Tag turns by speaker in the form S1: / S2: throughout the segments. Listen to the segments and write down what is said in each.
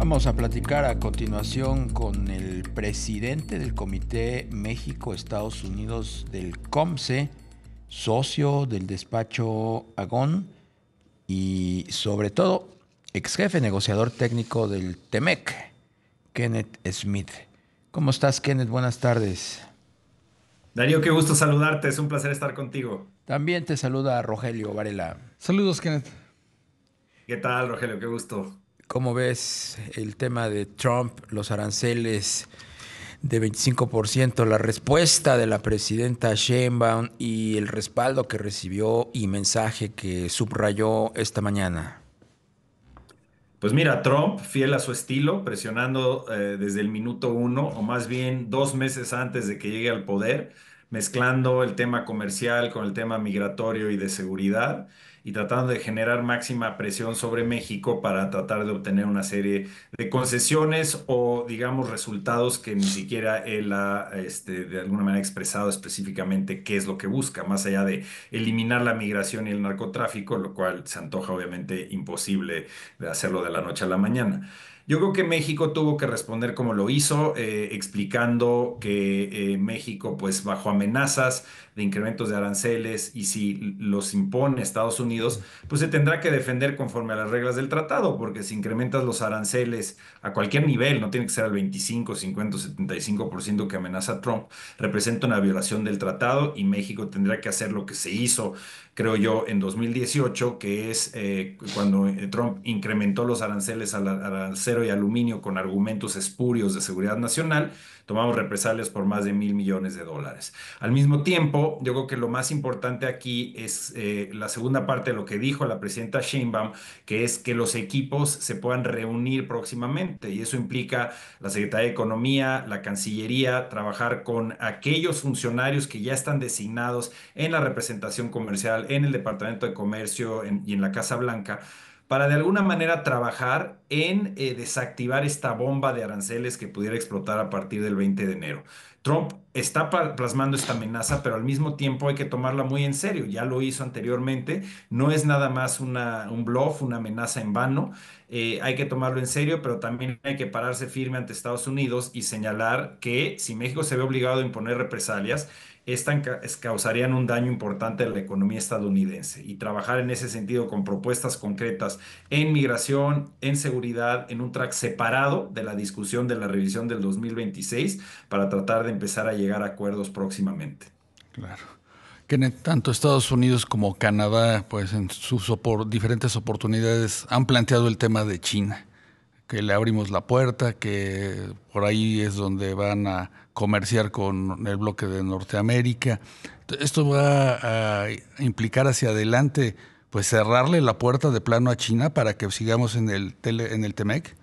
S1: Vamos a platicar a continuación con el presidente del Comité México-Estados Unidos del COMCE, socio del despacho Agón y sobre todo ex jefe negociador técnico del TEMEC, Kenneth Smith. ¿Cómo estás, Kenneth? Buenas tardes. Darío, qué gusto
S2: saludarte, es un placer estar contigo.
S1: También te saluda Rogelio Varela.
S2: Saludos, Kenneth. ¿Qué tal, Rogelio? Qué gusto.
S1: ¿Cómo ves el tema de Trump, los aranceles de 25%, la respuesta de la presidenta Sheinbaum y el respaldo que recibió y mensaje que subrayó esta mañana?
S2: Pues mira, Trump, fiel a su estilo, presionando eh, desde el minuto uno, o más bien dos meses antes de que llegue al poder, mezclando el tema comercial con el tema migratorio y de seguridad y tratando de generar máxima presión sobre México para tratar de obtener una serie de concesiones o, digamos, resultados que ni siquiera él ha, este, de alguna manera, expresado específicamente qué es lo que busca, más allá de eliminar la migración y el narcotráfico, lo cual se antoja obviamente imposible de hacerlo de la noche a la mañana. Yo creo que México tuvo que responder como lo hizo, eh, explicando que eh, México, pues bajo amenazas de incrementos de aranceles y si los impone Estados Unidos, pues se tendrá que defender conforme a las reglas del tratado, porque si incrementas los aranceles a cualquier nivel, no tiene que ser al 25, 50, 75% que amenaza Trump, representa una violación del tratado y México tendrá que hacer lo que se hizo, creo yo, en 2018, que es eh, cuando Trump incrementó los aranceles al la, y aluminio con argumentos espurios de seguridad nacional, tomamos represalias por más de mil millones de dólares. Al mismo tiempo, yo creo que lo más importante aquí es eh, la segunda parte de lo que dijo la presidenta Sheinbaum, que es que los equipos se puedan reunir próximamente y eso implica la Secretaría de Economía, la Cancillería, trabajar con aquellos funcionarios que ya están designados en la representación comercial, en el Departamento de Comercio y en la Casa Blanca para de alguna manera trabajar en eh, desactivar esta bomba de aranceles que pudiera explotar a partir del 20 de enero. Trump está plasmando esta amenaza, pero al mismo tiempo hay que tomarla muy en serio. Ya lo hizo anteriormente, no es nada más una, un bluff, una amenaza en vano. Eh, hay que tomarlo en serio, pero también hay que pararse firme ante Estados Unidos y señalar que si México se ve obligado a imponer represalias, causarían un daño importante a la economía estadounidense y trabajar en ese sentido con propuestas concretas en migración, en seguridad, en un track separado de la discusión de la revisión del 2026 para tratar de empezar a llegar a acuerdos próximamente. Claro.
S1: Que tanto Estados Unidos como Canadá, pues en sus diferentes oportunidades, han planteado el tema de China, que le abrimos la puerta, que por ahí es donde van a comerciar con el bloque de Norteamérica. Esto va a implicar hacia adelante, pues cerrarle la puerta de plano a China para que sigamos en el tele, en el Temec.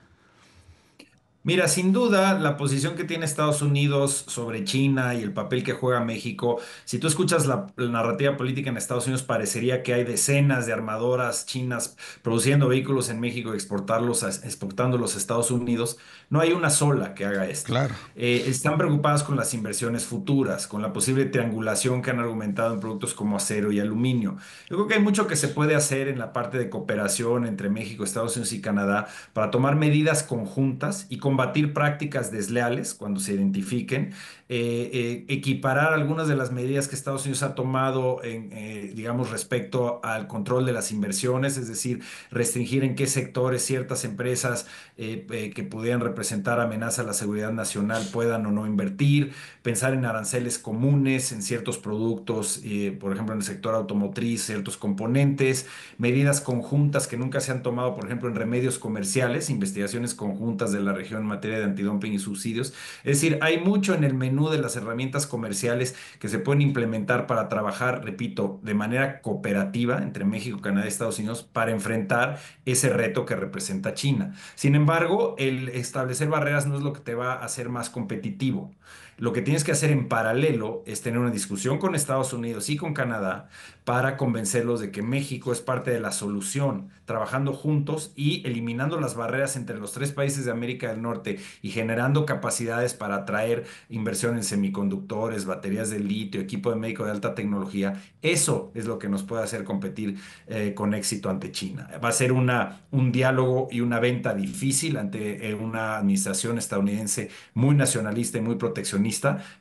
S2: Mira, sin duda, la posición que tiene Estados Unidos sobre China y el papel que juega México, si tú escuchas la, narrativa política en Estados Unidos, parecería que hay decenas de armadoras chinas produciendo vehículos en México y exportarlos a- exportándolos a Estados Unidos. No hay una sola que haga esto. Claro. Eh, están preocupadas con las inversiones futuras, con la posible triangulación que han argumentado en productos como acero y aluminio. Yo creo que hay mucho que se puede hacer en la parte de cooperación entre México, Estados Unidos y Canadá para tomar medidas conjuntas y con combatir prácticas desleales cuando se identifiquen, eh, eh, equiparar algunas de las medidas que Estados Unidos ha tomado, eh, digamos, respecto al control de las inversiones, es decir, restringir en qué sectores ciertas empresas que pudieran representar amenaza a la seguridad nacional puedan o no invertir, pensar en aranceles comunes en ciertos productos, por ejemplo, en el sector automotriz, ciertos componentes, medidas conjuntas que nunca se han tomado, por ejemplo, en remedios comerciales, investigaciones conjuntas de la región materia de antidumping y subsidios. Es decir, hay mucho en el menú de las herramientas comerciales que se pueden implementar para trabajar, repito, de manera cooperativa entre México, Canadá y Estados Unidos para enfrentar ese reto que representa China. Sin embargo, el establecer barreras no es lo que te va a hacer más competitivo. Lo que tienes que hacer en paralelo es tener una discusión con Estados Unidos y con Canadá para convencerlos de que México es parte de la solución, trabajando juntos y eliminando las barreras entre los tres países de América del Norte y generando capacidades para atraer inversión en semiconductores, baterías de litio, equipo de médico de alta tecnología. Eso es lo que nos puede hacer competir eh, con éxito ante China. Va a ser una, un diálogo y una venta difícil ante eh, una administración estadounidense muy nacionalista y muy proteccionista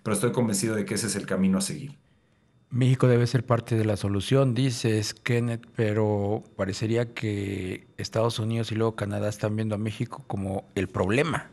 S2: pero estoy convencido de que ese es el camino a seguir.
S1: México debe ser parte de la solución, dices Kenneth, pero parecería que Estados Unidos y luego Canadá están viendo a México como el
S2: problema.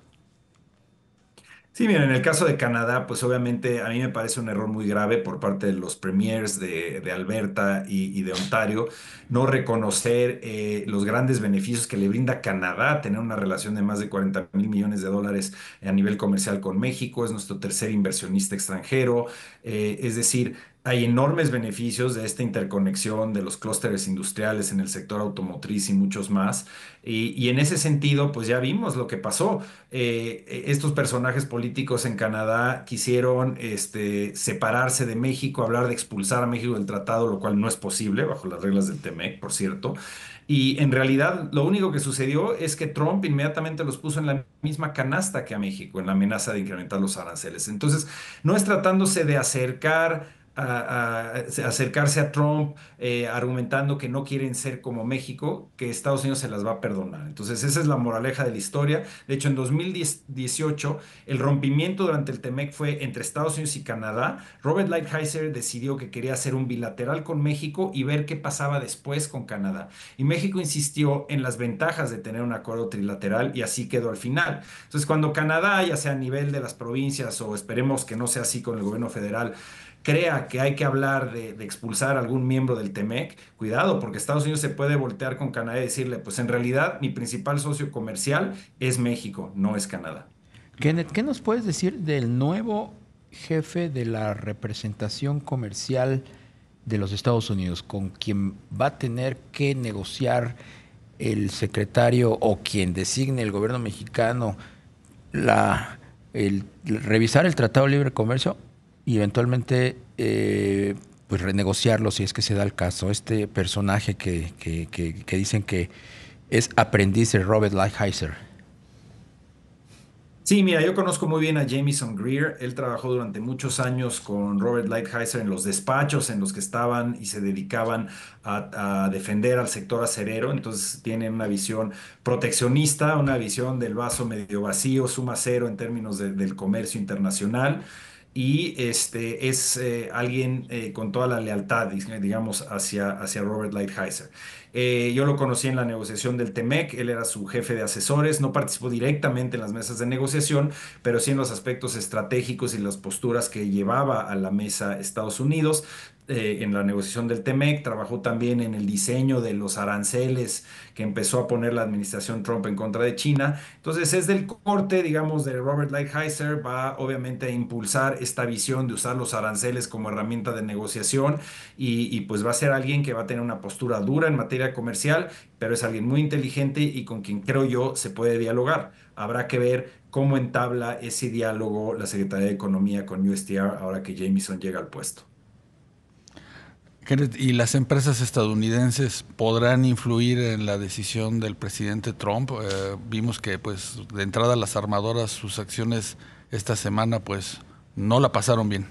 S2: Sí, bien, en el caso de Canadá, pues obviamente a mí me parece un error muy grave por parte de los premiers de, Alberta y, de Ontario no reconocer eh, los grandes beneficios que le brinda Canadá tener una relación de más de 40 mil millones de dólares a nivel comercial con México, es nuestro tercer inversionista extranjero, eh, es decir, hay enormes beneficios de esta interconexión de los clústeres industriales en el sector automotriz y muchos más. Y, en ese sentido, pues ya vimos lo que pasó. Eh, estos personajes políticos en Canadá quisieron este, separarse de México, hablar de expulsar a México del tratado, lo cual no es posible bajo las reglas del TEMEC, por cierto. Y en realidad lo único que sucedió es que Trump inmediatamente los puso en la misma canasta que a México, en la amenaza de incrementar los aranceles. Entonces, no es tratándose de acercar a, acercarse a Trump eh, argumentando que no quieren ser como México, que Estados Unidos se las va a perdonar. Entonces, esa es la moraleja de la historia. De hecho, en 2018, el rompimiento durante el TEMEC fue entre Estados Unidos y Canadá. Robert Lighthizer decidió que quería hacer un bilateral con México y ver qué pasaba después con Canadá. Y México insistió en las ventajas de tener un acuerdo trilateral y así quedó al final. Entonces, cuando Canadá, ya sea a nivel de las provincias o esperemos que no sea así con el gobierno federal, crea que hay que hablar de, expulsar a algún miembro del TEMEC, cuidado, porque Estados Unidos se puede voltear con Canadá y decirle, pues en realidad mi principal socio comercial es México, no es Canadá.
S1: Kenneth, ¿qué nos puedes decir del nuevo jefe de la representación comercial de los Estados Unidos, con quien va a tener que negociar el secretario o quien designe el gobierno mexicano la, el, revisar el Tratado de Libre Comercio? y eventualmente eh, pues renegociarlo si es que se da el caso. Este personaje que, dicen que es aprendiz de Robert Lighthizer.
S2: Sí, mira, yo conozco muy bien a Jameson Greer. Él trabajó durante muchos años con Robert Lighthizer en los despachos en los que estaban y se dedicaban a, defender al sector acerero. Entonces tiene una visión proteccionista, una visión del vaso medio vacío, suma cero en términos del comercio internacional y este, es eh, alguien eh, con toda la lealtad, digamos, hacia, hacia Robert Lighthizer. Eh, yo lo conocí en la negociación del TEMEC, él era su jefe de asesores, no participó directamente en las mesas de negociación, pero sí en los aspectos estratégicos y las posturas que llevaba a la mesa Estados Unidos. Eh, en la negociación del TEMEC, trabajó también en el diseño de los aranceles que empezó a poner la administración Trump en contra de China. Entonces es del corte, digamos, de Robert Lighthizer, va obviamente a impulsar esta visión de usar los aranceles como herramienta de negociación y, pues va a ser alguien que va a tener una postura dura en materia comercial, pero es alguien muy inteligente y con quien creo yo se puede dialogar. Habrá que ver cómo entabla ese diálogo la Secretaría de Economía con USTR ahora que Jamison llega al puesto.
S1: ¿y las empresas estadounidenses podrán influir en la decisión del presidente Trump? Eh, vimos que, pues, de entrada las armadoras, sus acciones esta semana, pues, no la pasaron bien.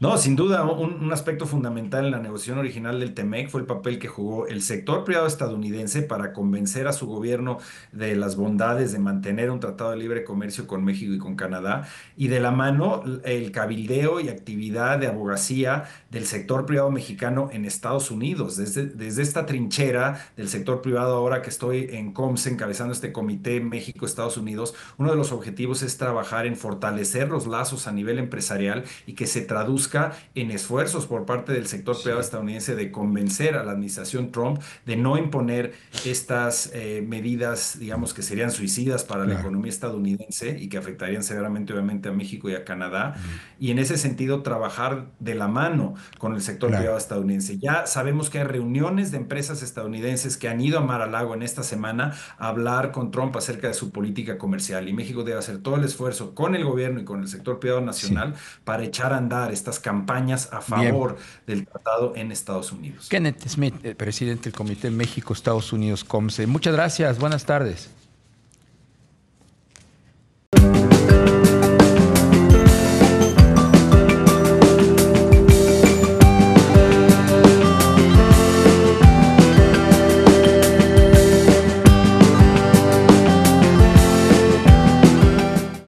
S1: No, sin duda,
S2: un, aspecto fundamental en la negociación original del TEMEC fue el papel que jugó el sector privado estadounidense para convencer a su gobierno de las bondades de mantener un tratado de libre comercio con México y con Canadá, y de la mano el cabildeo y actividad de abogacía del sector privado mexicano en Estados Unidos. Desde, desde esta trinchera del sector privado, ahora que estoy en COMS encabezando este comité México-Estados Unidos, uno de los objetivos es trabajar en fortalecer los lazos a nivel empresarial y que se traduzca en esfuerzos por parte del sector privado estadounidense de convencer a la administración Trump de no imponer estas eh, medidas, digamos, que serían suicidas para la economía estadounidense y que afectarían severamente, obviamente, a México y a Canadá. Y en ese sentido, trabajar de la mano con el sector privado estadounidense. Ya sabemos que hay reuniones de empresas estadounidenses que han ido a Mar-a-Lago en esta semana a hablar con Trump acerca de su política comercial. Y México debe hacer todo el esfuerzo con el gobierno y con el sector privado nacional para echar a andar estas campañas a favor del tratado en Estados Unidos.
S1: Kenneth Smith, presidente del Comité México-Estados Unidos-COMSE. Muchas gracias, buenas tardes.